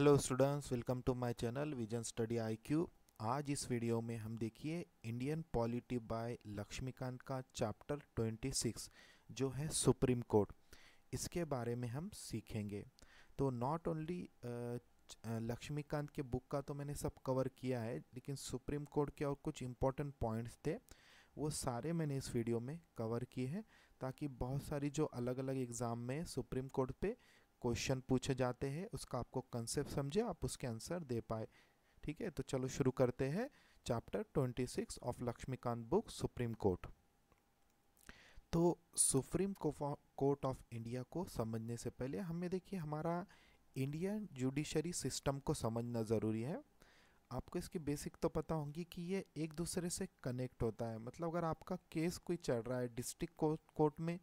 hello students welcome to my channel vision study IQ आज इस video में हम देखिए इंडियन पॉलिटी बाय लक्ष्मीकांत का चैप्टर 26 जो है सुप्रीम कोर्ट इसके बारे में हम सीखेंगे तो नॉट ओनली लक्ष्मीकांत के बुक का तो मैंने सब कवर किया है लेकिन सुप्रीम कोर्ट के और कुछ इम्पोर्टेंट पॉइंट्स थे वो सारे मैंने इस वीडियो में कवर किए हैं ताकि बहुत सारी जो अलग अलग एग्ज़ाम में सुप्रीम कोर्ट पर क्वेश्चन पूछे जाते हैं उसका आपको कंसेप्ट समझे आप उसके आंसर दे पाए ठीक है तो चलो शुरू करते हैं chapter 26 of Laxmikanth book supreme court तो सुप्रीम कोर्ट ऑफ इंडिया को समझने से पहले हमें देखिए हमारा इंडियन जुडिशरी सिस्टम को समझना ज़रूरी है आपको इसकी बेसिक तो पता होंगी कि ये एक दूसरे से कनेक्ट होता है मतलब अगर आपका केस कोई चल रहा है डिस्ट्रिक्ट कोर्ट में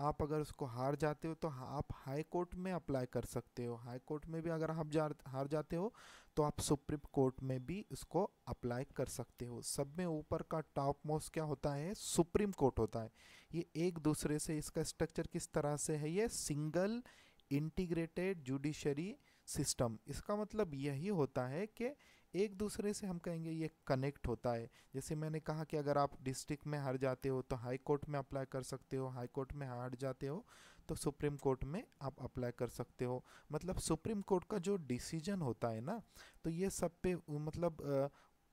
आप अगर उसको हार जाते हो तो आप हाई कोर्ट में अप्लाई कर सकते हो हाई कोर्ट में भी अगर आप हार जाते हो तो आप सुप्रीम कोर्ट में भी उसको अप्लाई कर सकते हो सब में ऊपर का टॉप मोस्ट क्या होता है सुप्रीम कोर्ट होता है ये एक दूसरे से इसका स्ट्रक्चर किस तरह से है ये सिंगल इंटीग्रेटेड जुडिशरी सिस्टम इसका मतलब यही होता है कि एक दूसरे से हम कहेंगे ये कनेक्ट होता है जैसे मैंने कहा कि अगर आप डिस्ट्रिक्ट में हार जाते हो तो हाई कोर्ट में अप्लाई कर सकते हो हाई कोर्ट में हार जाते हो तो सुप्रीम कोर्ट में आप अप्लाई कर सकते हो मतलब सुप्रीम कोर्ट का जो डिसीजन होता है ना तो ये सब पे मतलब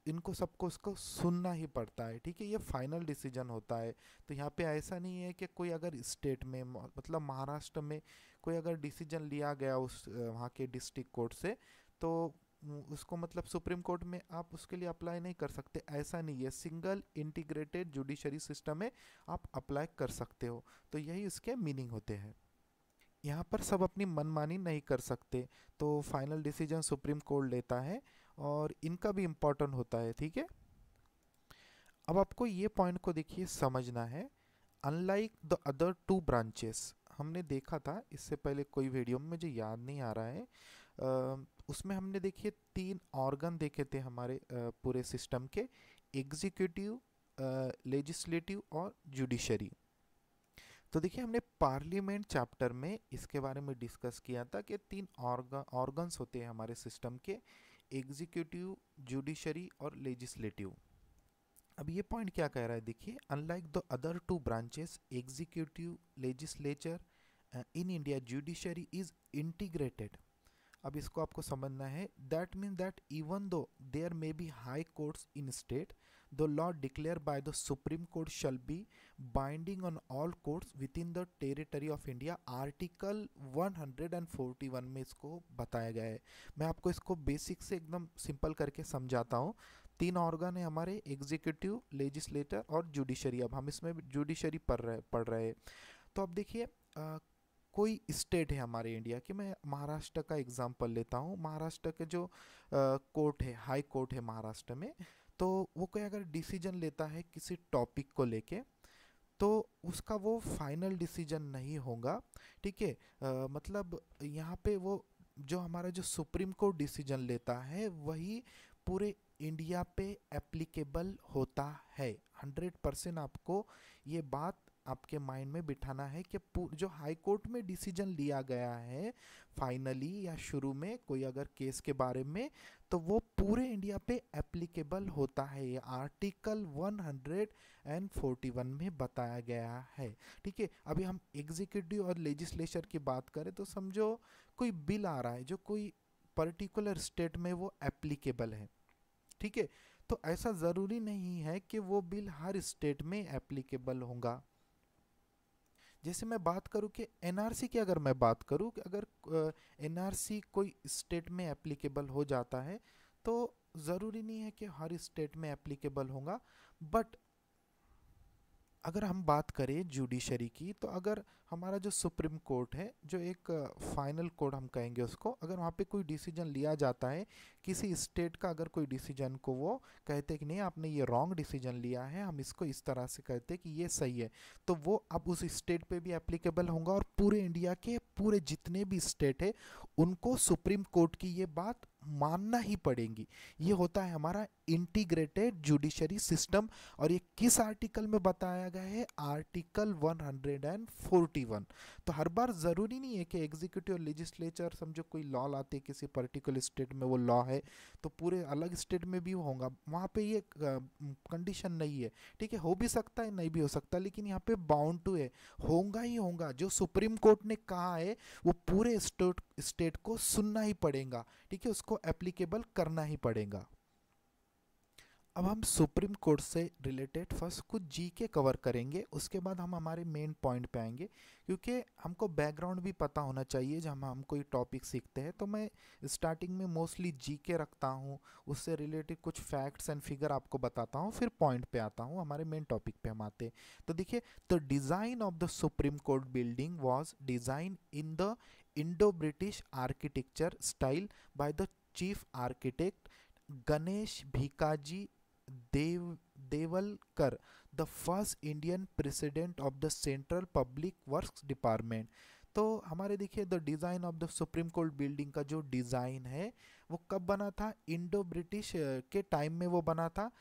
इनको सबको उसको सुनना ही पड़ता है ठीक है ये फाइनल डिसीजन होता है तो यहाँ पे ऐसा नहीं है कि कोई अगर स्टेट में मतलब महाराष्ट्र में कोई अगर डिसीजन लिया गया उस वहाँ के डिस्ट्रिक्ट कोर्ट से तो उसको मतलब सुप्रीम कोर्ट में आप उसके लिए अप्लाई नहीं कर सकते ऐसा नहीं है सिंगल इंटीग्रेटेड जुडिशरी सिस्टम में आप अप्लाई कर सकते हो तो यही उसके मीनिंग होते हैं यहाँ पर सब अपनी मनमानी नहीं कर सकते तो फाइनल डिसीजन सुप्रीम कोर्ट लेता है और इनका भी इम्पोर्टेंट होता है ठीक है अब आपको ये पॉइंट को देखिए समझना है unlike the other two branches हमने देखा था इससे पहले कोई वीडियो में मुझे याद नहीं आ रहा है उसमें हमने देखिए तीन ऑर्गन देखे थे हमारे पूरे सिस्टम के एग्जीक्यूटिव लेजिस्लेटिव और जुडिशरी तो देखिए हमने पार्लियामेंट चैप्टर में इसके बारे में डिस्कस किया था कि तीन ऑर्गन ऑर्गन्स होते हैं हमारे सिस्टम के एग्जीक्यूटिव जुडिशरी और लेजिस्लेटिव अब ये पॉइंट क्या कह रहा है देखिए unlike the other two branches executive legislature in India judiciary is integrated अब इसको आपको समझना है that mean that even though there may be high courts in state the law declared by the supreme court shall be binding on all courts within the territory of India article 141 में इसको बताया गया है मैं आपको इसको basic से एकदम सिंपल करके समझाता हूँ तीन ऑर्गन है हमारे एग्जीक्यूटिव लेजिस्लेटर और जुडिशरी अब हम इसमें जुडिशरी पढ़ रहे पढ़ रहे हैं तो अब देखिए कोई स्टेट है हमारे इंडिया की मैं महाराष्ट्र का एग्ज़ाम्पल लेता हूँ महाराष्ट्र के जो कोर्ट है हाई कोर्ट है महाराष्ट्र में तो वो कोई अगर डिसीजन लेता है किसी टॉपिक को लेके तो उसका वो फाइनल डिसीजन नहीं होगा ठीक है मतलब यहाँ पे वो जो हमारा जो सुप्रीम कोर्ट डिसीजन लेता है वही पूरे इंडिया पे एप्लीकेबल होता है हंड्रेड परसेंट आपको ये बात आपके माइंड में बिठाना है कि जो हाई कोर्ट में डिसीजन लिया गया है फाइनली या शुरू में कोई अगर केस के बारे में तो वो पूरे इंडिया पे एप्लीकेबल होता है ये आर्टिकल 141 में बताया गया है ठीक है अभी हम एग्जीक्यूटिव और लेजिस्लेचर की बात करें तो समझो कोई बिल आ रहा है जो कोई पर्टिकुलर स्टेट में वो एप्लीकेबल है ठीक है तो ऐसा ज़रूरी नहीं है कि वो बिल हर स्टेट में एप्लीकेबल होगा जैसे मैं बात करूँ कि एनआरसी की अगर मैं बात करूँ कि अगर एनआरसी कोई स्टेट में एप्लीकेबल हो जाता है तो ज़रूरी नहीं है कि हर स्टेट में एप्लीकेबल होगा बट अगर हम बात करें जुडिशरी की तो अगर हमारा जो सुप्रीम कोर्ट है जो एक फाइनल कोर्ट हम कहेंगे उसको अगर वहाँ पे कोई डिसीजन लिया जाता है किसी स्टेट का अगर कोई डिसीजन को वो कहते कि नहीं आपने ये रॉन्ग डिसीजन लिया है हम इसको इस तरह से कहते कि ये सही है तो वो अब उस स्टेट पे भी एप्लीकेबल होंगे और पूरे इंडिया के पूरे जितने भी स्टेट है उनको सुप्रीम कोर्ट की ये बात मानना ही पड़ेंगी ये होता है हमारा इंटीग्रेटेड जुडिशरी सिस्टम और ये किस आर्टिकल में बताया गया है आर्टिकल 141 तो हर बार ज़रूरी नहीं है कि एग्जीक्यूटिव लेजिस्लेचर समझो कोई लॉ लाते किसी पर्टिकुलर स्टेट में वो लॉ है तो पूरे अलग स्टेट में भी होगा वहाँ पे ये कंडीशन नहीं है ठीक है हो भी सकता है नहीं भी हो सकता लेकिन यहाँ पे बाउंड टू है होगा ही होगा जो सुप्रीम कोर्ट ने कहा है वो पूरे स्टेट स्टेट को सुनना ही पड़ेगा ठीक है उसको एप्लीकेबल करना ही पड़ेगा अब हम सुप्रीम कोर्ट से रिलेटेड फर्स्ट कुछ जी के कवर करेंगे उसके बाद हम हमारे मेन पॉइंट पे आएंगे क्योंकि हमको बैकग्राउंड भी पता होना चाहिए जब हम कोई टॉपिक सीखते हैं तो मैं स्टार्टिंग में मोस्टली जी के रखता हूँ उससे रिलेटेड कुछ फैक्ट्स एंड फिगर आपको बताता हूँ फिर पॉइंट पे आता हूँ हमारे मेन टॉपिक पर हम आते हैं तो देखिए the design of the supreme court building was design in the Indo British architecture style by the chief architect Ganesh Bhikaji Dev Devalkar the first Indian president of the central public work department तो हमारे देखिए the design of the supreme court building का जो design है वो कब बना था इंडो ब्रिटिश के टाइम में वो बना था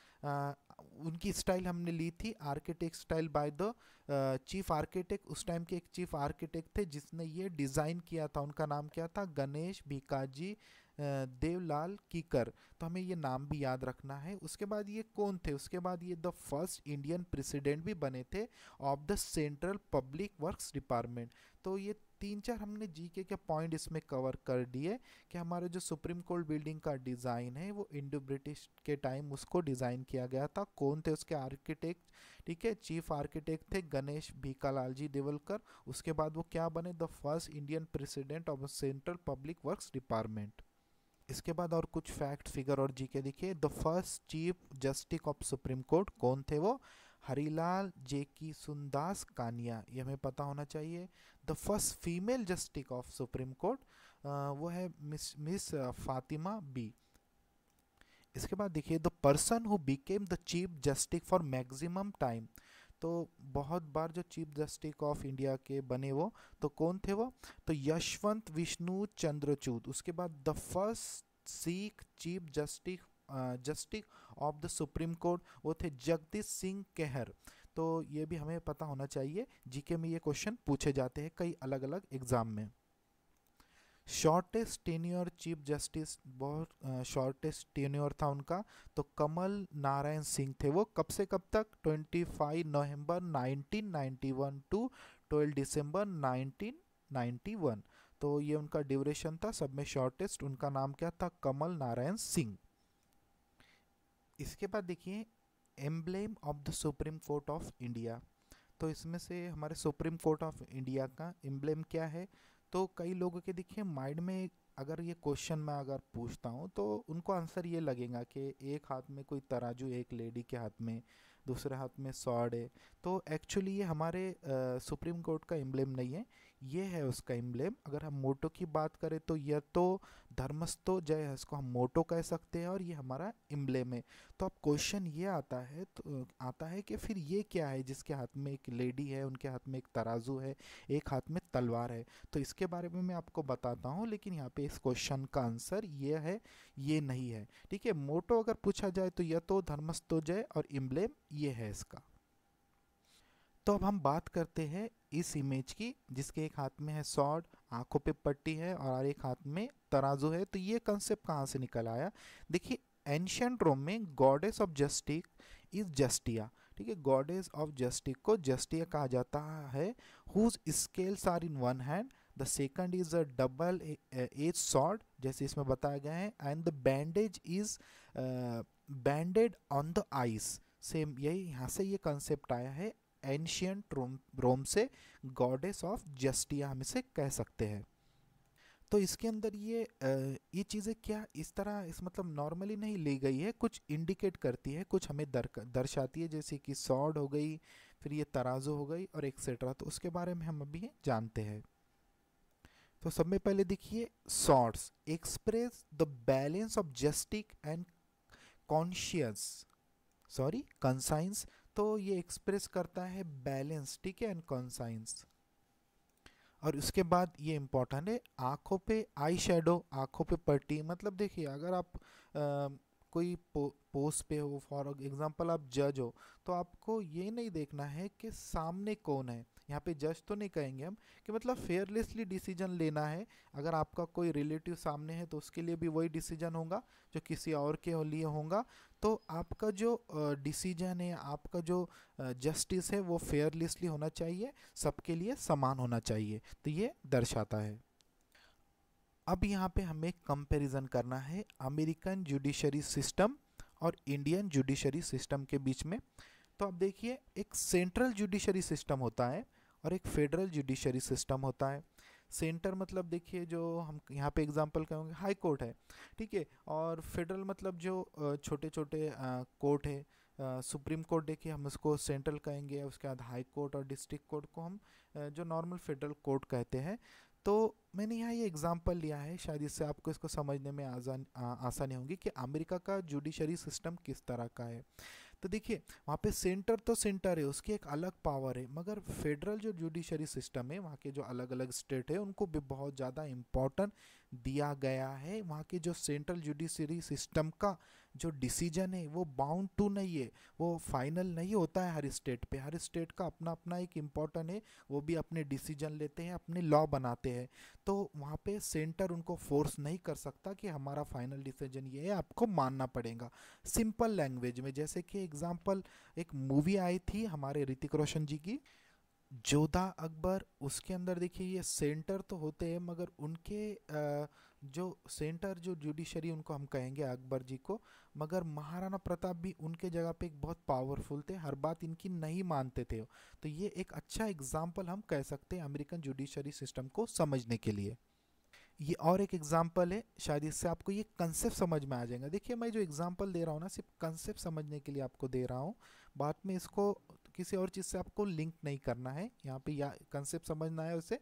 उनकी स्टाइल हमने ली थी architect style by the chief architect उस टाइम के एक चीफ आर्किटेक्ट थे जिसने ये डिज़ाइन किया था उनका नाम क्या था गणेश भिकाजी देवलाल कीकर तो हमें ये नाम भी याद रखना है उसके बाद ये कौन थे उसके बाद ये द फर्स्ट इंडियन प्रेसिडेंट भी बने थे of the central public works department तो ये तीन चार हमने जीके के पॉइंट इसमें कवर कर दिए कि हमारे जो सुप्रीम कोर्ट बिल्डिंग का डिज़ाइन है वो इंडो ब्रिटिश के टाइम उसको डिज़ाइन किया गया था कौन थे उसके आर्किटेक्ट ठीक है चीफ आर्किटेक्ट थे गणेश भीकालाल जी देवलकर उसके बाद वो क्या बने the first Indian president of central public work department इसके बाद और कुछ फैक्ट फिगर और जी के देखिए the first chief justice of supreme court कौन थे वो हरिलाल जे की सुंदास कानिया ये हमें पता होना चाहिए the first female justice of supreme court वो है मिस मिस फातिमा बी इसके बाद देखिए the person who became the chief justice for maximum time तो बहुत बार जो चीफ जस्टिस ऑफ इंडिया के बने वो तो कौन थे वो तो यशवंत विष्णु चंद्रचूड उसके बाद the first Sikh chief justice justice of the supreme court वो थे जगदीश सिंह केहर तो ये भी हमें पता होना चाहिए जीके में ये क्वेश्चन पूछे जाते हैं कई अलग अलग एग्ज़ाम में शॉर्टेस्ट टेन्योर चीफ जस्टिस बहुत शॉर्टेस्ट टेन्योर था उनका तो कमल नारायण सिंह थे वो कब से कब तक 25 नवंबर 1991 टू 12 दिसंबर 1991 तो ये उनका ड्यूरेशन था सब में शॉर्टेस्ट उनका नाम क्या था कमल नारायण सिंह इसके बाद देखिए emblem of the supreme court of India तो इसमें से हमारे सुप्रीम कोर्ट ऑफ इंडिया का एम्ब्लेम क्या है तो कई लोगों के देखिए माइंड में अगर ये क्वेश्चन मैं अगर पूछता हूँ तो उनको आंसर ये लगेगा कि एक हाथ में कोई तराजू एक लेडी के हाथ में दूसरे हाथ में सॉड है तो एक्चुअली ये हमारे सुप्रीम कोर्ट का एम्ब्लेम नहीं है ये है उसका इम्ब्लेम अगर हम मोटो की बात करें तो यह तो धर्मस्तो जय है इसको हम मोटो कह सकते हैं और ये हमारा इम्ब्लेम है तो अब क्वेश्चन ये आता है तो आता है कि फिर ये क्या है जिसके हाथ में एक लेडी है उनके हाथ में एक तराजू है एक हाथ में तलवार है तो इसके बारे में मैं आपको बताता हूँ लेकिन यहाँ पे इस क्वेश्चन का आंसर ये है ये नहीं है ठीक है मोटो अगर पूछा जाए तो यह तो धर्मस्तो जय और इम्ब्लेम ये है इसका तो अब हम बात करते हैं इस इमेज की जिसके एक हाथ में है सॉड आंखों पे पट्टी है और एक हाथ में तराजू है तो ये कंसेप्ट कहाँ से निकल आया देखिए एंशंट रोम में goddess of justice is Justitia ठीक है गॉडेस ऑफ जस्टिक को जस्टिया कहा जाता है whose scales are in one hand the second is a double edge sword जैसे इसमें बताया गया है and the bandage is banded on the eyes same यही यहाँ से ये कंसेप्ट आया है एंशियंट रोम रोम से गॉडेस ऑफ जस्टिया हम इसे कह सकते हैं तो इसके अंदर ये ये चीज़ें क्या इस तरह इस मतलब नॉर्मली नहीं ली गई है कुछ इंडिकेट करती है कुछ हमें दर दर्शाती है जैसे कि सॉड हो गई फिर ये तराजू हो गई और एक्सेट्रा तो उसके बारे में हम अभी जानते हैं तो सब में पहले देखिए swords express the balance of justice and conscious sorry conscience तो ये एक्सप्रेस करता है बैलेंस ठीक है एंड कॉन्साइंस और उसके बाद ये इम्पॉर्टेंट है आँखों पे आई शेडो आँखों पे पट्टी मतलब देखिए अगर आप आ, कोई पो, पोस्ट पे हो फॉर एग्जांपल आप जज हो तो आपको ये नहीं देखना है कि सामने कौन है यहाँ पे जज तो नहीं कहेंगे हम कि मतलब फेयरलेसली डिसीजन लेना है अगर आपका कोई रिलेटिव सामने है तो उसके लिए भी वही डिसीजन होगा जो किसी और के लिए होगा तो आपका जो डिसीजन है आपका जो जस्टिस है वो फेयरलेसली होना चाहिए सबके लिए समान होना चाहिए तो ये दर्शाता है अब यहाँ पे हमें कंपैरिजन करना है अमेरिकन जुडिशरी सिस्टम और इंडियन जुडिशरी सिस्टम के बीच में तो अब देखिए एक सेंट्रल जुडिशरी सिस्टम होता है और एक फेडरल जुडिशरी सिस्टम होता है सेंटर मतलब देखिए जो हम यहाँ पे एग्जांपल कहेंगे हाई कोर्ट है ठीक है और फेडरल मतलब जो छोटे छोटे कोर्ट है सुप्रीम कोर्ट देखिए हम उसको सेंट्रल कहेंगे उसके बाद हाई कोर्ट और डिस्ट्रिक्ट कोर्ट को हम जो नॉर्मल फेडरल कोर्ट कहते हैं तो मैंने यहाँ ये एग्जांपल लिया है शायद इससे आपको इसको समझने में आसान आसानी होगी कि अमेरिका का जुडिशरी सिस्टम किस तरह का है तो देखिए वहाँ पे सेंटर तो सेंटर है उसकी एक अलग पावर है मगर फेडरल जो जुडिशरी सिस्टम है वहाँ के जो अलग अलग स्टेट है उनको भी बहुत ज़्यादा इम्पोर्टेंट दिया गया है वहाँ के जो सेंट्रल जुडिशरी सिस्टम का जो डिसीजन है वो बाउंड टू नहीं है वो फाइनल नहीं होता है हर स्टेट पे हर स्टेट का अपना अपना एक इम्पॉर्टेंट है वो भी अपने डिसीजन लेते हैं अपने लॉ बनाते हैं तो वहाँ पे सेंटर उनको फोर्स नहीं कर सकता कि हमारा फाइनल डिसीजन ये है आपको मानना पड़ेगा सिंपल लैंग्वेज में जैसे कि एग्ज़ाम्पल एक मूवी आई थी हमारे ऋतिक रोशन जी की जोधा अकबर उसके अंदर देखिए ये सेंटर तो होते हैं मगर उनके आ, जो सेंटर जो जुडिशरी उनको हम कहेंगे अकबर जी को मगर महाराणा प्रताप भी उनके जगह पे एक बहुत पावरफुल थे हर बात इनकी नहीं मानते थे तो ये एक अच्छा एग्जाम्पल हम कह सकते हैं अमेरिकन जुडिशरी सिस्टम को समझने के लिए ये और एक एग्जाम्पल है शायद इससे आपको ये कंसेप्ट समझ में आ जाएगा देखिए मैं जो एग्जाम्पल दे रहा हूँ ना सिर्फ कंसेप्ट समझने के लिए आपको दे रहा हूँ बाद में इसको किसी और चीज़ से आपको लिंक नहीं करना है यहाँ पे या कंसेप्ट समझना है उसे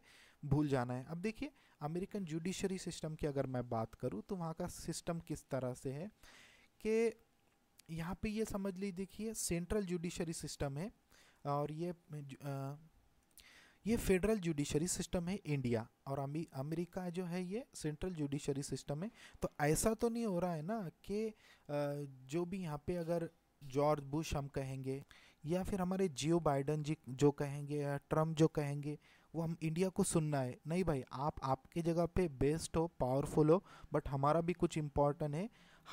भूल जाना है अब देखिए अमेरिकन जुडिशरी सिस्टम की अगर मैं बात करूँ तो वहाँ का सिस्टम किस तरह से है कि यहाँ पे ये समझ ली देखिए सेंट्रल जुडिशरी सिस्टम है और ये ये फेडरल जुडिशरी सिस्टम है इंडिया और अमेरिका जो है ये सेंट्रल जुडिशरी सिस्टम है तो ऐसा तो नहीं हो रहा है ना कि जो भी यहाँ पे अगर जॉर्ज बुश हम कहेंगे या फिर हमारे जियो बाइडन जी जो कहेंगे या ट्रम्प जो कहेंगे वो हम इंडिया को सुनना है नहीं भाई आप आपके जगह पे बेस्ट हो पावरफुल हो बट हमारा भी कुछ इम्पोर्टेंट है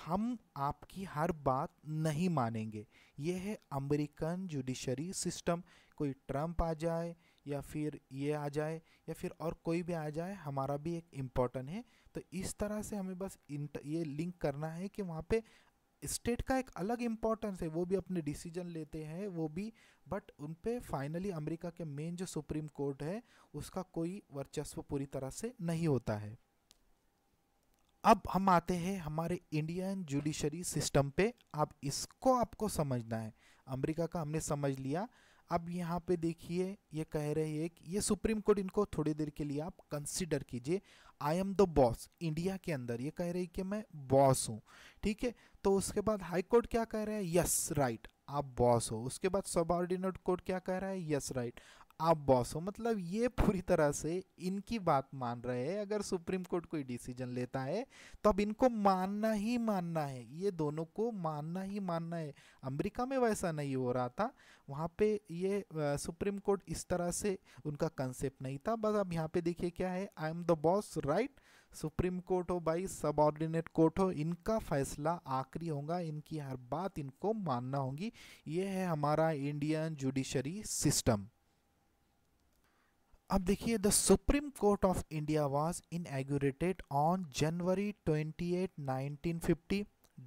हम आपकी हर बात नहीं मानेंगे ये है अमेरिकन जुडिशरी सिस्टम कोई ट्रम्प आ जाए या फिर ये आ जाए या फिर और कोई भी आ जाए हमारा भी एक इम्पॉर्टेंट है तो इस तरह से हमें बस ये लिंक करना है कि वहाँ पे स्टेट का एक अलग इम्पॉर्टेंस है वो भी अपने डिसीजन लेते हैं वो भी बट उन पर फाइनली अमेरिका के मेन जो सुप्रीम कोर्ट है उसका कोई वर्चस्व पूरी तरह से नहीं होता है अब हम आते हैं हमारे इंडियन जुडिशरी सिस्टम पे अब इसको आपको समझना है अमेरिका का हमने समझ लिया अब यहाँ पे देखिए ये कह रहे है कि ये सुप्रीम कोर्ट इनको थोड़ी देर के लिए आप कंसिडर कीजिए I am the boss India के अंदर ये कह रही कि मैं बॉस हूँ ठीक है तो उसके बाद हाई कोर्ट क्या कह रहा है यस राइट आप बॉस हो उसके बाद सबॉर्डिनेट कोर्ट क्या कह रहा है यस राइट आप बॉस हो मतलब ये पूरी तरह से इनकी बात मान रहे हैं अगर सुप्रीम कोर्ट कोई डिसीजन लेता है तो अब इनको मानना ही मानना है ये दोनों को मानना ही मानना है अमेरिका में वैसा नहीं हो रहा था वहाँ पे ये सुप्रीम कोर्ट इस तरह से उनका कंसेप्ट नहीं था बस अब यहाँ पे देखिए क्या है I am the boss right supreme court हो भाई सब ऑर्डिनेट कोर्ट हो इनका फैसला आखिरी होगा इनकी हर बात इनको मानना होगी ये है हमारा इंडियन जुडिशरी सिस्टम अब देखिए the supreme court of India was inaugurated on January 28, 1950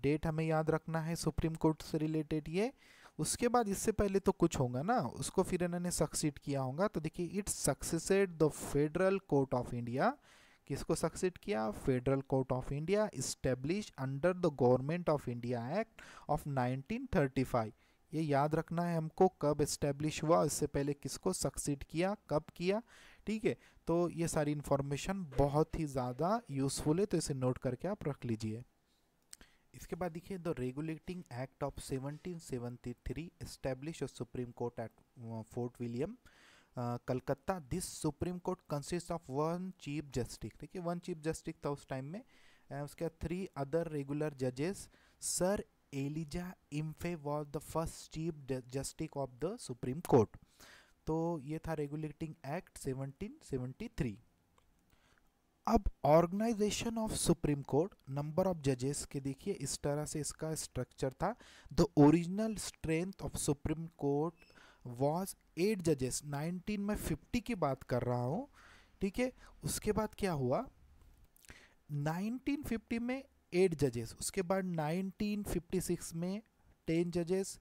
date हमें याद रखना है सुप्रीम कोर्ट से रिलेटेड ये उसके बाद इससे पहले तो कुछ होगा ना उसको फिर इन्होंने सक्सीड किया होगा तो देखिए its succeeded the federal court of India किसको सक्सेड किया federal court of India establish under the government of India act of 1935 ये याद रखना है हमको कब इस्टेब्लिश हुआ इससे पहले किसको सक्सीड किया कब किया ठीक है तो ये सारी इन्फॉर्मेशन बहुत ही ज़्यादा यूज़फुल है तो इसे नोट करके आप रख लीजिए इसके बाद देखिए the regulating act of 1773 establish supreme court at Fort William Calcutta this supreme court consist of one chief justice ठीक है वन चीफ जस्टिस था उस टाइम में उसके बाद थ्री अदर रेगुलर जजेस sir Elijah Impey was the first chief justice of the supreme court तो ये था रेगुलेटिंग एक्ट 1773 अब organization of supreme court number of जजेस के देखिए इस तरह से इसका स्ट्रक्चर था the original strength of supreme court was eight जजेस 19 में 50 की बात कर रहा हूँ ठीक है उसके बाद क्या हुआ 1950 में एट जजेस उसके बाद 1956 में टेन जजेस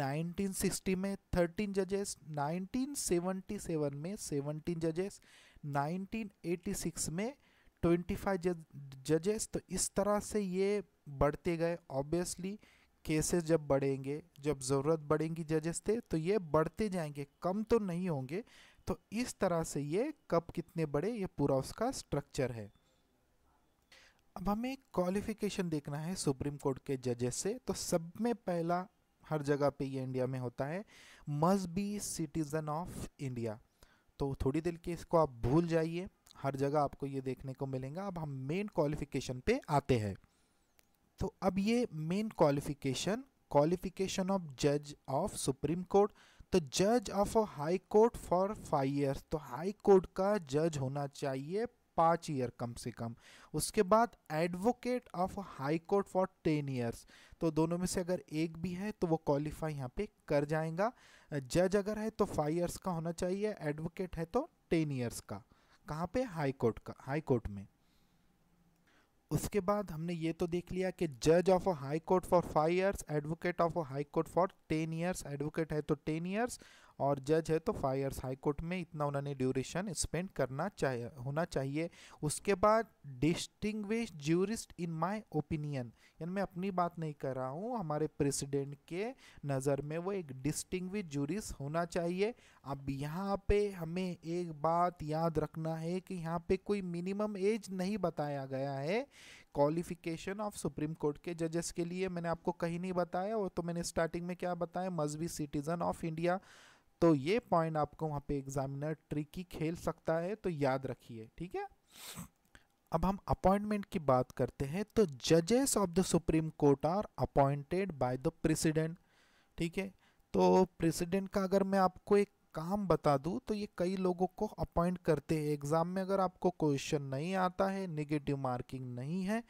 1960 में थर्टीन जजेस 1977 में सेवनटीन जजेस 1986 में ट्वेंटी फाइव जजेस तो इस तरह से ये बढ़ते गए ऑब्वियसली केसेस जब बढ़ेंगे जब ज़रूरत बढ़ेंगी जजेस थे तो ये बढ़ते जाएंगे कम तो नहीं होंगे तो इस तरह से ये कब कितने बड़े ये पूरा उसका स्ट्रक्चर है अब हमें क्वालिफिकेशन देखना है सुप्रीम कोर्ट के जजेस से तो सब में पहला हर जगह पे ये इंडिया में होता है must be citizen of India तो थोड़ी देर के इसको आप भूल जाइए हर जगह आपको ये देखने को मिलेगा अब हम मेन क्वालिफिकेशन पे आते हैं तो अब ये मेन क्वालिफिकेशन क्वालिफिकेशन ऑफ जज ऑफ सुप्रीम कोर्ट तो जज of high court for five years तो हाई कोर्ट का जज होना चाहिए पाँच ईयर कम से कम उसके बाद advocate of high court for ten years तो दोनों में से अगर एक भी है तो वो क्वालिफाई यहाँ पे कर जाएगा जज अगर है तो फाइव ईयर्स का होना चाहिए एडवोकेट है तो टेन ईयर्स का कहाँ पे हाई कोर्ट का हाई कोर्ट में उसके बाद हमने ये तो देख लिया कि जज of a high court for five years advocate of a high court for ten years advocate है तो टेन ईयर्स और जज है तो फाइव ईयर्स हाई कोर्ट में इतना उन्होंने ड्यूरेशन स्पेंड करना चाहिए होना चाहिए उसके बाद distinguished jurist in my opinion यानी मैं अपनी बात नहीं कर रहा हूँ हमारे प्रेसिडेंट के नज़र में वो एक डिस्टिंग्विश ज्यूरिस्ट होना चाहिए अब यहाँ पे हमें एक बात याद रखना है कि यहाँ पे कोई मिनिमम एज नहीं बताया गया है क्वालिफिकेशन ऑफ सुप्रीम कोर्ट के जजेस के लिए मैंने आपको कहीं नहीं बताया और तो मैंने स्टार्टिंग में क्या बताया मजबी सिटीज़न ऑफ इंडिया तो ये पॉइंट आपको वहाँ पे एग्जामिनर ट्रिकी खेल सकता है तो याद रखिए ठीक है अब हम अपॉइंटमेंट की बात करते हैं तो जजेस of the supreme court are appointed by the president ठीक है तो प्रेसिडेंट का अगर मैं आपको एक काम बता दूं तो ये कई लोगों को अपॉइंट करते हैं एग्ज़ाम में अगर आपको क्वेश्चन नहीं आता है निगेटिव मार्किंग नहीं है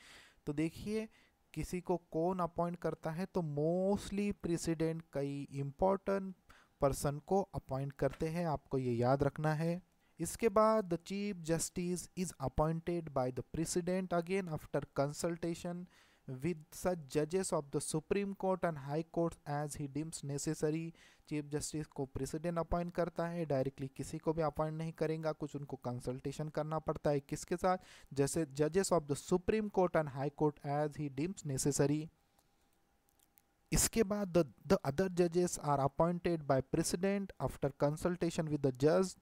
तो देखिए किसी को कौन अपॉइंट करता है तो मोस्टली प्रेसिडेंट कई इम्पोर्टेंट पर्सन को अपॉइंट करते हैं आपको ये याद रखना है इसके बाद the chief justice is appointed by the president again after consultation with such जजेस of the supreme court and high court as he deems necessary chief justice को प्रेसिडेंट अपॉइंट करता है डायरेक्टली किसी को भी अपॉइंट नहीं करेगा कुछ उनको कंसल्टेशन करना पड़ता है किसके साथ जैसे जजेस of the supreme court and high court as he deems necessary इसके बाद द अदर जजेस are appointed by president after consultation with the जज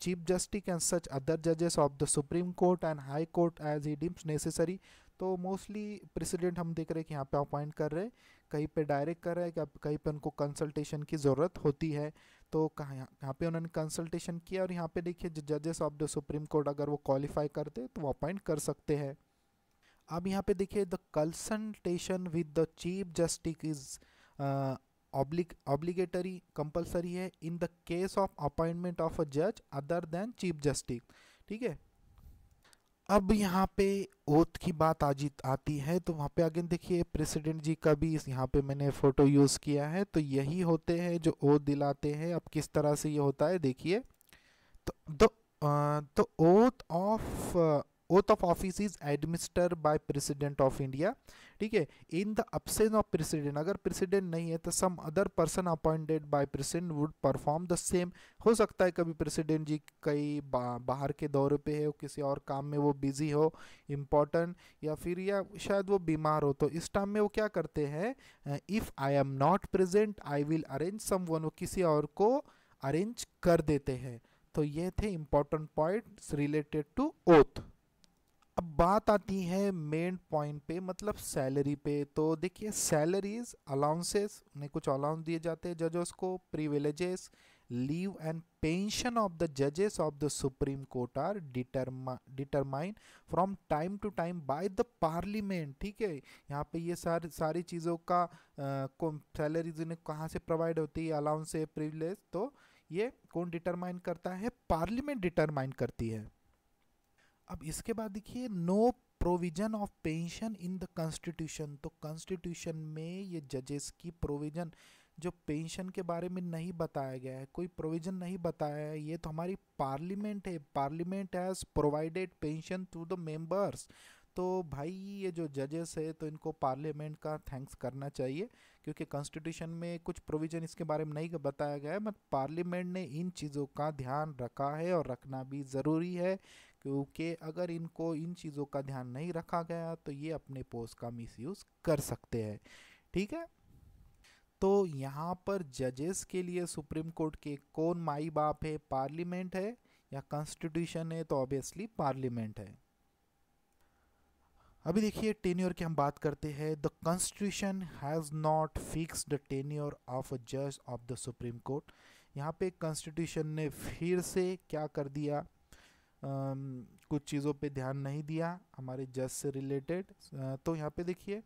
chief justice and such other जजेस of the supreme court and high court as he deems necessary तो mostly president हम देख रहे हैं कि यहाँ पे अपॉइंट कर रहे हैं कहीं पे डायरेक्ट कर रहे हैं कहीं पे उनको कंसल्टेशन की ज़रूरत होती है तो कहाँ यहाँ पे उन्होंने कंसल्टेशन किया और यहाँ पे देखिए जजेस ऑफ द सुप्रीम कोर्ट अगर वो क्वालिफाई करते तो वो अपॉइंट कर सकते हैं अब यहाँ पे देखिए the consultation with the chief justice is oblique obligatory compulsory है in the case of appointment of a जज अदर देन चीफ जस्टिस ठीक है अब यहाँ पे ओथ की बात आज आती है तो वहाँ पे आगे देखिए प्रेसिडेंट जी का भी यहाँ पे मैंने फ़ोटो यूज़ किया है तो यही होते हैं जो ओथ दिलाते हैं अब किस तरह से ये होता है देखिए तो the oath of oath of office is administer by president of India ठीक है in the absence of president अगर प्रेसिडेंट नहीं है तो some other person appointed by president would perform the same हो सकता है कभी प्रेसिडेंट जी कई बा, बाहर के दौरे पे है किसी और काम में वो बिजी हो इम्पोर्टेंट या फिर या शायद वो बीमार हो तो इस टाइम में वो क्या करते हैं if I am not present I will arrange someone किसी और को अरेंज कर देते हैं तो ये थे important point related to oath अब बात आती है मेन पॉइंट पे मतलब सैलरी पे तो देखिए सैलरीज अलाउंसेस उन्हें कुछ अलाउंस दिए जाते हैं जजेस को privileges leave and pension of the जजेस of the supreme court are determine from time to time by the parliament ठीक है यहाँ पे ये सारी सारी चीज़ों का सैलरीज उन्हें कहाँ से प्रोवाइड होती है अलाउंस प्रिविलेज तो ये कौन डिटरमाइन करता है पार्लियामेंट डिटरमाइन करती है अब इसके बाद देखिए no provision of pension in the constitution तो कॉन्स्टिट्यूशन में ये जजेस की प्रोविजन जो पेंशन के बारे में नहीं बताया गया है कोई प्रोविजन नहीं बताया है ये तो हमारी पार्लियामेंट है parliament has provided pension to the members तो भाई ये जो जजेस है तो इनको पार्लियामेंट का थैंक्स करना चाहिए क्योंकि कॉन्स्टिट्यूशन में कुछ प्रोविज़न इसके बारे में नहीं बताया गया है बट पार्लियामेंट ने इन चीज़ों का ध्यान रखा है और रखना भी ज़रूरी है क्योंकि अगर इनको इन चीज़ों का ध्यान नहीं रखा गया तो ये अपने पोस्ट का मिस कर सकते हैं ठीक है तो यहाँ पर जजेस के लिए सुप्रीम कोर्ट के कौन माई बाप है पार्लियामेंट है या कॉन्स्टिट्यूशन है तो ऑब्वियसली पार्लियामेंट है अभी देखिए टेन्योर की हम बात करते हैं the constitution has not fix the tenure of a जज ऑफ द सुप्रीम कोर्ट यहाँ पे कॉन्स्टिट्यूशन ने फिर से क्या कर दिया कुछ चीज़ों पे ध्यान नहीं दिया हमारे जज से रिलेटेड तो यहाँ पे देखिए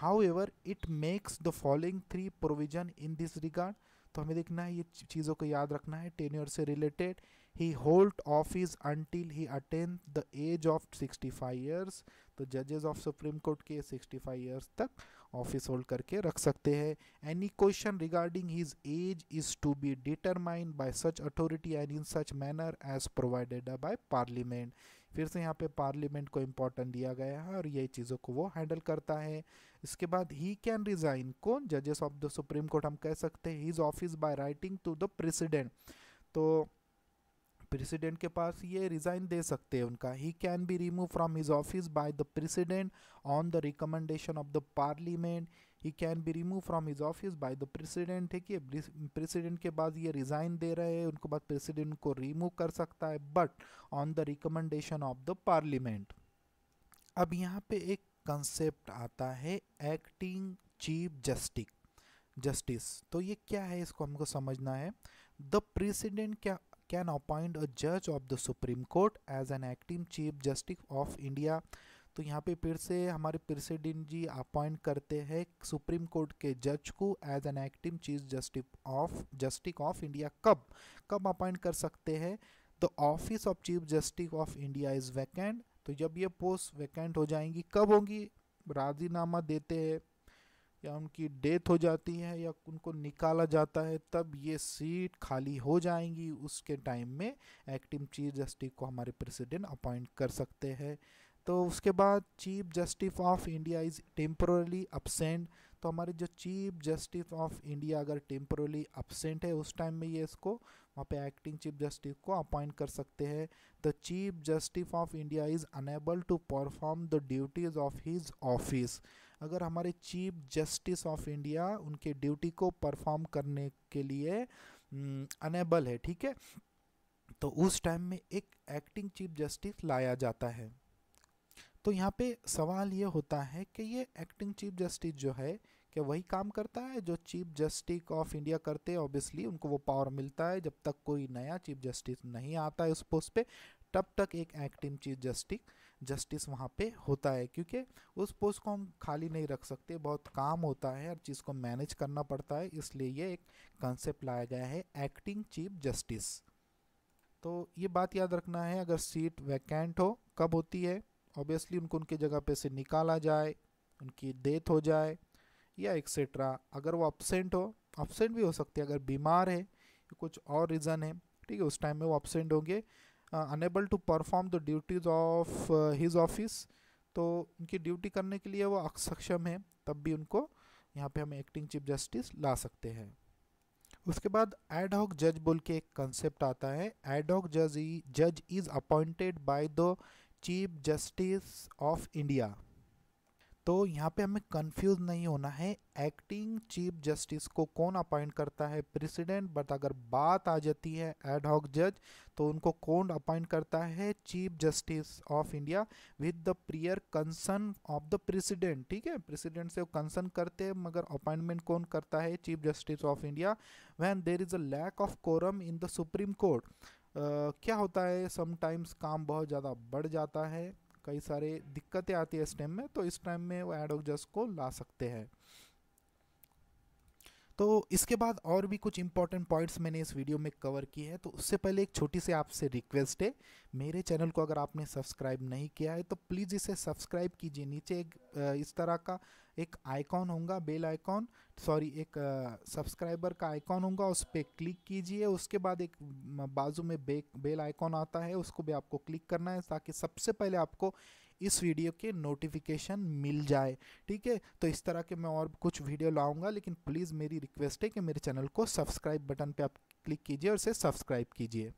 however it makes the following three provision in this regard तो हमें देखना है ये चीज़ों को याद रखना है टेन्योर से related hold office office he he the age of sixty 65 years तो जजेस ऑफ सुप्रीम कोर्ट के 65 इयर्स तक ऑफिस होल्ड करके रख सकते हैं any question regarding his age is to be determined by such authority and in such manner as provided by parliament फिर से यहाँ पे पार्लियामेंट को इम्पोर्टेंट दिया गया है और यही चीज़ों को वो हैंडल करता है इसके बाद ही कैन रिजाइन को जजेस ऑफ द सुप्रीम कोर्ट हम कह सकते हैं his office by writing to the president तो प्रेसिडेंट के पास ये रिज़ाइन दे सकते हैं उनका he can be remove from his office by the president on the recommendation of the parliament he can be remove from his office by the president ठीक है प्रेसिडेंट के बाद ये रिज़ाइन दे रहे हैं उनके बाद प्रेसिडेंट को रिमूव कर सकता है but on the recommendation of the parliament अब यहाँ पे एक कंसेप्ट आता है एक्टिंग चीफ जस्टिस जस्टिस तो ये क्या है इसको हमको समझना है द प्रेसिडेंट क्या कैन अपॉइंट अ जज of the supreme court as an acting chief justice of India तो यहाँ पे फिर से हमारे प्रेसिडेंट जी अपॉइंट करते हैं सुप्रीम कोर्ट के जज को as an acting chief justice of justice of India कब कब अपॉइंट कर सकते हैं the office of chief justice of India is vacant तो जब ये पोस्ट वैकेंट हो जाएंगी कब होंगी राजीनामा देते हैं या उनकी डेथ हो जाती है या उनको निकाला जाता है तब ये सीट खाली हो जाएंगी उसके टाइम में एक्टिव चीफ जस्टिस को हमारे प्रेसिडेंट अपॉइंट कर सकते हैं तो उसके बाद chief justice of India is temporarily absent तो हमारे जो चीफ जस्टिस ऑफ इंडिया अगर टेम्प्रोरली अपसेंट है उस टाइम में ये इसको वहाँ पे एक्टिंग चीफ जस्टिस को अपॉइंट कर सकते हैं the chief justice of India is unable to perform the duties of his office अगर हमारे चीफ जस्टिस ऑफ इंडिया उनके ड्यूटी को परफॉर्म करने के लिए अनेबल है ठीक है तो उस टाइम में एक एक्टिंग चीफ जस्टिस लाया जाता है तो यहाँ पे सवाल ये होता है कि ये एक्टिंग चीफ जस्टिस जो है क्या वही काम करता है जो चीफ जस्टिस ऑफ इंडिया करते हैं ऑब्वियसली उनको वो पावर मिलता है जब तक कोई नया चीफ जस्टिस नहीं आता है उस पोस्ट पे तब तक एक एक्टिंग चीफ जस्टिस जस्टिस वहाँ पे होता है क्योंकि उस पोस्ट को हम खाली नहीं रख सकते बहुत काम होता है हर चीज़ को मैनेज करना पड़ता है इसलिए ये एक कंसेप्ट लाया गया है एक्टिंग चीफ जस्टिस तो ये बात याद रखना है अगर सीट वैकेंट हो कब होती है ऑब्वियसली उनको उनके जगह पे से निकाला जाए उनकी डेथ हो जाए या एक्सेट्रा अगर वो अपसेंट हो अपसेंट भी हो सकते है अगर बीमार है कुछ और रीज़न है ठीक है उस टाइम में वो अपसेंट होंगे unable to perform the duties of his office तो उनकी ड्यूटी करने के लिए वो सक्षम है तब भी उनको यहाँ पे हम एक्टिंग चीफ जस्टिस ला सकते हैं उसके बाद एड हॉक जज बोल के एक कंसेप्ट आता है एड हॉक जज जज is appointed by the chief justice of India तो यहाँ पे हमें कंफ्यूज नहीं होना है एक्टिंग चीफ जस्टिस को कौन अपॉइंट करता है प्रेसिडेंट बट अगर बात आ जाती है एड हॉक जज तो उनको कौन अपॉइंट करता है chief justice of India with the prior concern of the president ठीक है प्रेसिडेंट से वो कंसर्न करते हैं मगर अपॉइंटमेंट कौन करता है chief justice of India when there is a lack of quorum in the supreme court क्या होता है समटाइम्स काम बहुत ज़्यादा बढ़ जाता है कई सारे दिक्कतें आती है इस टाइम में तो इस टाइम में वो एड जस्ट को ला सकते हैं तो इसके बाद और भी कुछ इंपॉर्टेंट पॉइंट्स मैंने इस वीडियो में कवर किए हैं तो उससे पहले एक छोटी सी आपसे रिक्वेस्ट है मेरे चैनल को अगर आपने सब्सक्राइब नहीं किया है तो प्लीज़ इसे सब्सक्राइब कीजिए नीचे एक इस तरह का एक आइकॉन होगा बेल आइकॉन सॉरी एक सब्सक्राइबर का आइकॉन होगा उस पर क्लिक कीजिए उसके बाद एक बाजू में बे बेल आइकॉन आता है उसको भी आपको क्लिक करना है ताकि सबसे पहले आपको इस वीडियो के नोटिफिकेशन मिल जाए ठीक है तो इस तरह के मैं और कुछ वीडियो लाऊंगा लेकिन प्लीज़ मेरी रिक्वेस्ट है कि मेरे चैनल को सब्सक्राइब बटन पर आप क्लिक कीजिए और इसे सब्सक्राइब कीजिए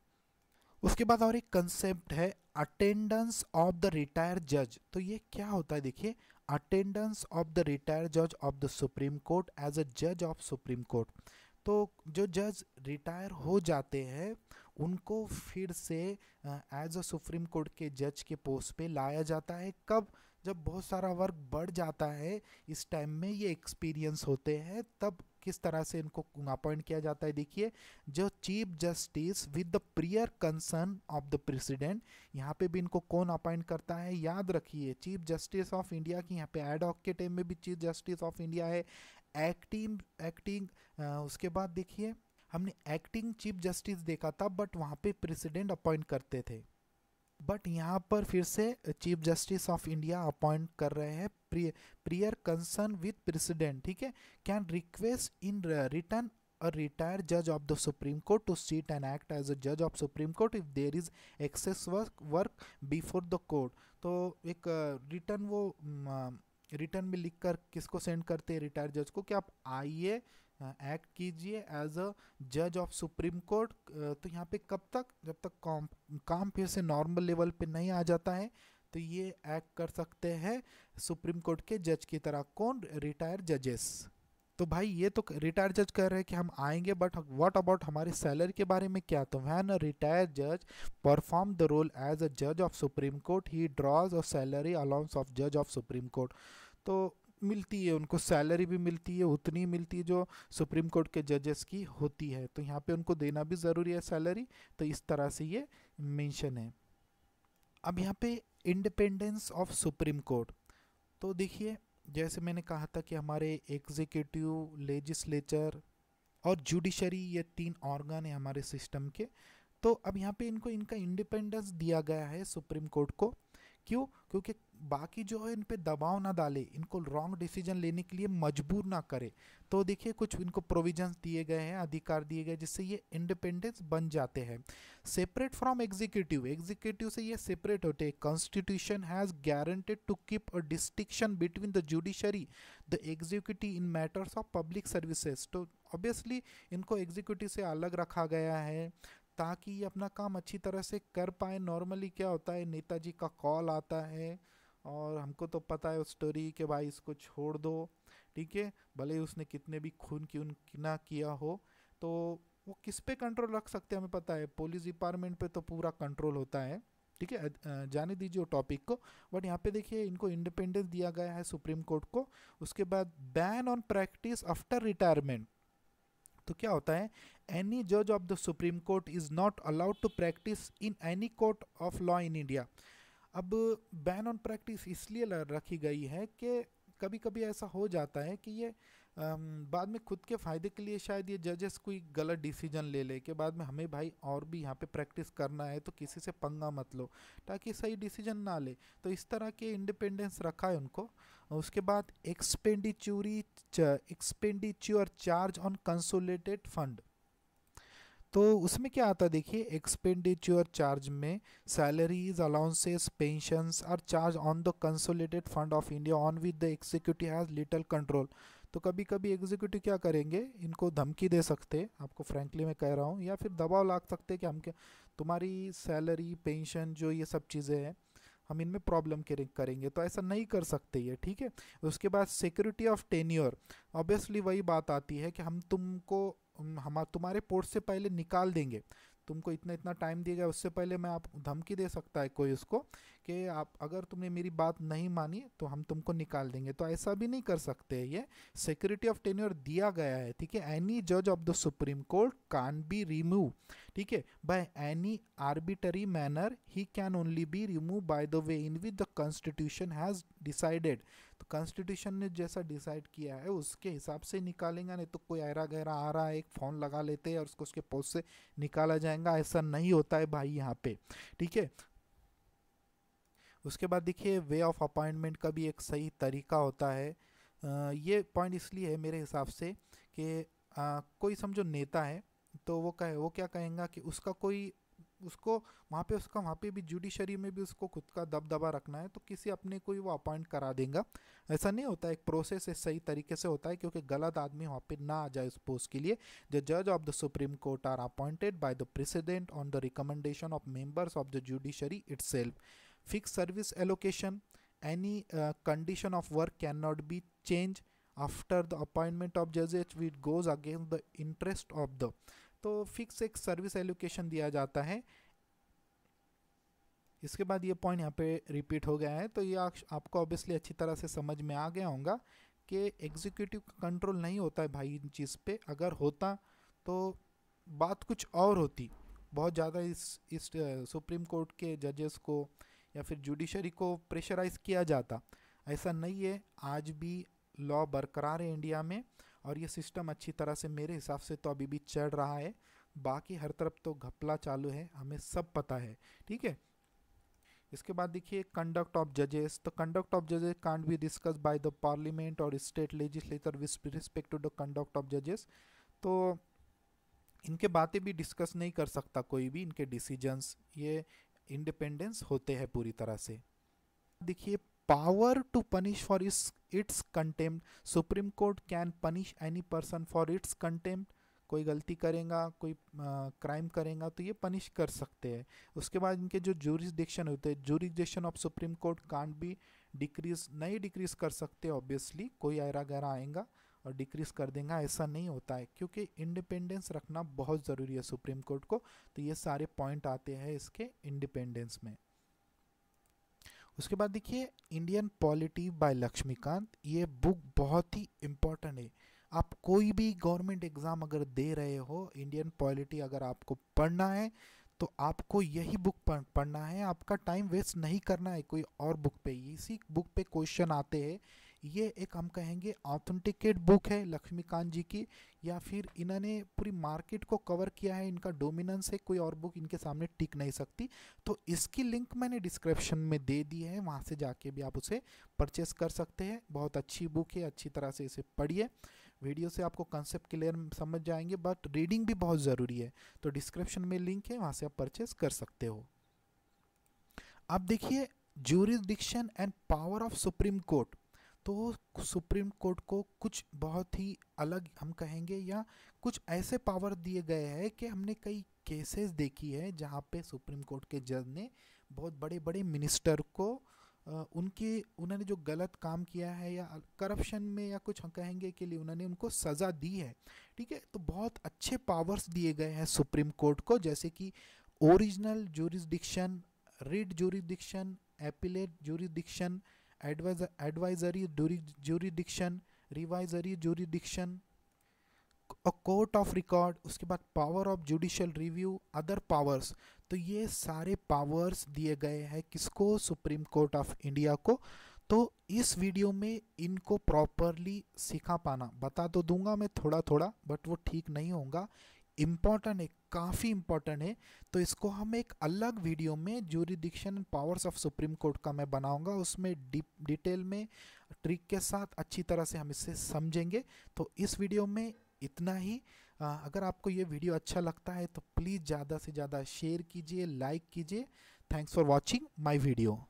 उसके बाद और एक कंसेप्ट है अटेंडेंस ऑफ द रिटायर्ड जज तो ये क्या होता है देखिए अटेंडेंस ऑफ द रिटायर्ड जज of the supreme court as a जज ऑफ सुप्रीम कोर्ट तो जो जज रिटायर हो जाते हैं उनको फिर से एज अ सुप्रीम कोर्ट के जज के पोस्ट पे लाया जाता है कब जब बहुत सारा वर्क बढ़ जाता है इस टाइम में ये एक्सपीरियंस होते हैं तब किस तरह से इनको अपॉइंट किया जाता है देखिए जो chief justice with the prior concern of the president यहाँ पे भी इनको कौन अपॉइंट करता है याद रखिए चीफ जस्टिस ऑफ इंडिया की यहाँ पे एडॉक के टाइम में भी चीफ जस्टिस ऑफ इंडिया है एक्टिंग एक्टिंग उसके बाद देखिए हमने एक्टिंग चीफ जस्टिस देखा था बट वहाँ पे प्रेसिडेंट अपॉइंट करते थे बट यहाँ पर फिर से chief justice of India appoint कर रहे हैं प्रियर कंसर्न विद प्रेसिडेंट ठीक है can request in return a retired जज of the supreme court to seat and act as a जज of supreme court if there is access work work before the court तो एक return uh, वो return mm, uh, में लिख कर किसको send करते हैं रिटायर्ड जज को कि आप आइए एक्ट uh, कीजिए एज अ जज ऑफ सुप्रीम कोर्ट तो यहाँ पे कब तक जब तक काम फिर से नॉर्मल लेवल पे नहीं आ जाता है तो ये एक्ट कर सकते हैं सुप्रीम कोर्ट के जज की तरह कौन रिटायर जजेस तो भाई ये तो रिटायर जज कह रहे हैं कि हम आएंगे बट व्हाट अबाउट हमारी सैलरी के बारे में क्या तो वैन रिटायर जज perform the role as a जज of supreme court he draws a salary allowance of जज ऑफ सुप्रीम कोर्ट तो मिलती है उनको सैलरी भी मिलती है उतनी मिलती है जो सुप्रीम कोर्ट के जजेस की होती है तो यहाँ पे उनको देना भी ज़रूरी है सैलरी तो इस तरह से ये मेंशन है अब यहाँ पे इंडिपेंडेंस ऑफ सुप्रीम कोर्ट तो देखिए जैसे मैंने कहा था कि हमारे एग्जीक्यूटिव लेजिस्लेचर और जुडिशरी ये तीन ऑर्गन है हमारे सिस्टम के तो अब यहाँ पे इनको इनका इंडिपेंडेंस दिया गया है सुप्रीम कोर्ट को क्यों क्योंकि बाकी जो है इन पे दबाव ना डाले इनको रॉन्ग डिसीजन लेने के लिए मजबूर ना करे तो देखिए कुछ इनको प्रोविजन दिए गए हैं अधिकार दिए गए जिससे ये इंडिपेंडेंस बन जाते हैं सेपरेट फ्रॉम एग्जीक्यूटिव एग्जीक्यूटिव से ये सेपरेट होते हैं constitution has guaranteed to keep a distinction between the judiciary the executive in matters of public services तो ऑब्वियसली इनको एग्जीक्यूटिव से अलग रखा गया है ताकि ये अपना काम अच्छी तरह से कर पाए नॉर्मली क्या होता है नेताजी का कॉल आता है और हमको तो पता है उस स्टोरी के भाई इसको छोड़ दो ठीक है भले ही उसने कितने भी खून क्यों ना किया हो तो वो किस पे कंट्रोल रख सकते हैं हमें पता है पुलिस डिपार्टमेंट पे तो पूरा कंट्रोल होता है ठीक है जाने दीजिए वो टॉपिक को बट यहाँ पे देखिए इनको इंडिपेंडेंस दिया गया है सुप्रीम कोर्ट को उसके बाद ban on practice after retirement तो क्या होता है एनी जज of the supreme court is not allowed to practice in any court of law in India अब बैन ऑन प्रैक्टिस इसलिए रखी गई है कि कभी कभी ऐसा हो जाता है कि ये बाद में खुद के फ़ायदे के लिए शायद ये जजेस कोई गलत डिसीजन ले ले के बाद में हमें भाई और भी यहाँ पे प्रैक्टिस करना है तो किसी से पंगा मत लो ताकि सही डिसीजन ना ले तो इस तरह के इंडिपेंडेंस रखा है उनको उसके बाद expenditure expenditure charge on consolidated fund तो उसमें क्या आता है देखिए एक्सपेंडिचर चार्ज में salaries allowances pensions are charge on the consolidate fund of India on with the executive has little control तो कभी कभी एग्जीक्यूटिव क्या करेंगे इनको धमकी दे सकते आपको फ्रेंकली मैं कह रहा हूँ या फिर दबाव ला सकते कि हम क्या तुम्हारी सैलरी पेंशन जो ये सब चीज़ें हैं हम इनमें प्रॉब्लम करेंगे तो ऐसा नहीं कर सकते ये ठीक है उसके बाद सिक्योरिटी ऑफ टेन्योर ऑब्वियसली वही बात आती है कि हम तुमको हम तुम्हारे पोर्ट से पहले निकाल देंगे तुमको इतना इतना टाइम दिया गया उससे पहले मैं आप धमकी दे सकता है कोई उसको कि आप अगर तुमने मेरी बात नहीं मानी तो हम तुमको निकाल देंगे तो ऐसा भी नहीं कर सकते ये सिक्योरिटी ऑफ टेन्योर दिया गया है ठीक है एनी जज of the supreme court can be remove ठीक है by any arbitrary manner he can only be remove by the way in which the constitution has decided तो कॉन्स्टिट्यूशन ने जैसा डिसाइड किया है उसके हिसाब से निकालेंगे नहीं तो कोई आयरा गहरा आ रहा है एक फ़ोन लगा लेते हैं और उसको उसके पोस्ट से निकाला जाएगा ऐसा नहीं होता है भाई यहाँ पे ठीक है उसके बाद देखिए वे ऑफ अपॉइंटमेंट का भी एक सही तरीका होता है आ, ये पॉइंट इसलिए है मेरे हिसाब से कि कोई समझो नेता है तो वो कहे वो क्या कहेंगे कि उसका कोई उसको वहाँ पे उसका वहाँ पे भी जुडिशरी में भी उसको खुद का दबदबा रखना है तो किसी अपने को ही वो अपॉइंट करा देगा ऐसा नहीं होता एक प्रोसेस है सही तरीके से होता है क्योंकि गलत आदमी वहाँ पे ना आ जाए उस पोस्ट के लिए द जज of the supreme court are appointed by the president on the recommendation of members of the judiciary it's fixed service allocation any uh, condition of work cannot be changed after the appointment of जजेस which goes against the interest of the तो fix एक service allocation दिया जाता है इसके बाद ये point यहाँ पे रिपीट हो गया है तो ये आपको ऑब्वियसली अच्छी तरह से समझ में आ गया होगा कि एग्जीक्यूटिव का कंट्रोल नहीं होता है भाई इन चीज़ पे अगर होता तो बात कुछ और होती बहुत ज़्यादा इस इस uh, सुप्रीम कोर्ट के जजेस को या फिर जुडिशरी को प्रेशराइज किया जाता ऐसा नहीं है आज भी लॉ बरकरार है इंडिया में और ये सिस्टम अच्छी तरह से मेरे हिसाब से तो अभी भी चढ़ रहा है बाकी हर तरफ तो घपला चालू है हमें सब पता है ठीक है इसके बाद देखिए कंडक्ट ऑफ जजेस तो कंडक्ट ऑफ जजेस can't be discuss by the parliament और state legislator with respect to the conduct of जजेस तो इनके बातें भी डिस्कस नहीं कर सकता कोई भी इनके डिसीजंस ये इंडिपेंडेंस होते हैं पूरी तरह से देखिए पावर टू पनिश फॉर इस its contempt supreme court can punish any person for its contempt कोई गलती करेगा कोई क्राइम करेगा तो ये पनिश कर सकते हैं उसके बाद इनके जो जूरिस्डिक्शन होते हैं jurisdiction of supreme court can't भी डिक्रीज नहीं डिक्रीज कर सकते ऑब्वियसली कोई आयरा गहरा आएगा डिक्रीज कर देंगे हाँ, ऐसा नहीं होता है क्योंकि इंडिपेंडेंस रखना बहुत ज़रूरी है सुप्रीम कोर्ट को तो ये सारे पॉइंट आते हैं इसके इंडिपेंडेंस में उसके बाद देखिए इंडियन पॉलिटी बाय लक्ष्मीकांत ये बुक बहुत ही इम्पॉर्टेंट है आप कोई भी गवर्नमेंट एग्ज़ाम अगर दे रहे हो इंडियन पॉलिटी अगर आपको पढ़ना है तो आपको यही बुक पढ़ना है आपका टाइम वेस्ट नहीं करना है कोई और बुक पे इसी बुक पे क्वेश्चन आते हैं ये एक हम कहेंगे ऑथेंटिकेट बुक है लक्ष्मीकांत जी की या फिर इन्होंने पूरी मार्केट को कवर किया है इनका डोमिनेंस है कोई और बुक इनके सामने टिक नहीं सकती तो इसकी लिंक मैंने डिस्क्रिप्शन में दे दी है वहाँ से जाके भी आप उसे परचेस कर सकते हैं बहुत अच्छी बुक है अच्छी तरह से इसे पढ़िए वीडियो से आपको कंसेप्ट क्लियर समझ जाएंगे बट रीडिंग भी बहुत ज़रूरी है तो डिस्क्रिप्शन में लिंक है वहाँ से आप परचेस कर सकते हो अब देखिए jurisdiction and power of supreme court तो सुप्रीम कोर्ट को कुछ बहुत ही अलग हम कहेंगे या कुछ ऐसे पावर दिए गए हैं कि हमने कई केसेस देखी है जहाँ पे सुप्रीम कोर्ट के जज ने बहुत बड़े बड़े मिनिस्टर को उनके उन्होंने जो गलत काम किया है या करप्शन में या कुछ हम कहेंगे के लिए उन्होंने उनको सज़ा दी है ठीक है तो बहुत अच्छे पावर्स दिए गए हैं सुप्रीम कोर्ट को जैसे कि original jurisdiction writ jurisdiction appellate jurisdiction advisory jurisdiction revisory jurisdiction court of record उसके बाद power of judicial review other powers तो ये सारे पावर्स दिए गए हैं किसको सुप्रीम कोर्ट ऑफ इंडिया को तो इस वीडियो में इनको प्रॉपरली सिखा पाना बता तो दूंगा मैं थोड़ा थोड़ा बट वो ठीक नहीं होगा इम्पॉर्टेंट है काफ़ी इम्पॉर्टेंट है तो इसको हम एक अलग वीडियो में jurisdiction powers of supreme court का मैं बनाऊंगा उसमें डीप डिटेल में ट्रिक के साथ अच्छी तरह से हम इसे समझेंगे तो इस वीडियो में इतना ही आ, अगर आपको ये वीडियो अच्छा लगता है तो प्लीज़ ज़्यादा से ज़्यादा शेयर कीजिए लाइक कीजिए thanks for watching my video